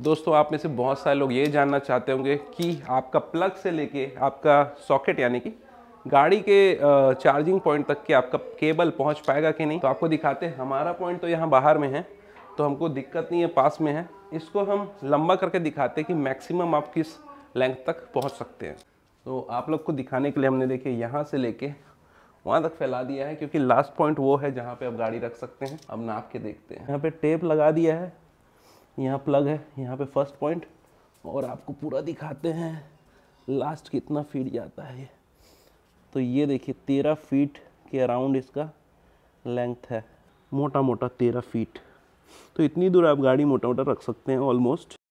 दोस्तों आप में से बहुत सारे लोग ये जानना चाहते होंगे कि आपका प्लग से लेके आपका सॉकेट यानी कि गाड़ी के चार्जिंग पॉइंट तक के आपका केबल पहुंच पाएगा कि नहीं तो आपको दिखाते हैं हमारा पॉइंट तो यहाँ बाहर में है तो हमको दिक्कत नहीं है पास में है इसको हम लंबा करके दिखाते हैं कि मैक्सिमम आप किस लेंथ तक पहुँच सकते हैं तो आप लोग को दिखाने के लिए हमने देखिए यहाँ से लेके वहाँ तक फैला दिया है क्योंकि लास्ट पॉइंट वो है जहाँ पे आप गाड़ी रख सकते हैं अब नाप के देखते हैं यहाँ पे टेप लगा दिया है यहाँ प्लग है यहाँ पे फर्स्ट पॉइंट और आपको पूरा दिखाते हैं लास्ट कितना फीट जाता है तो ये देखिए तेरह फीट के अराउंड इसका लेंथ है मोटा मोटा तेरह फीट तो इतनी दूर आप गाड़ी मोटा मोटा रख सकते हैं ऑलमोस्ट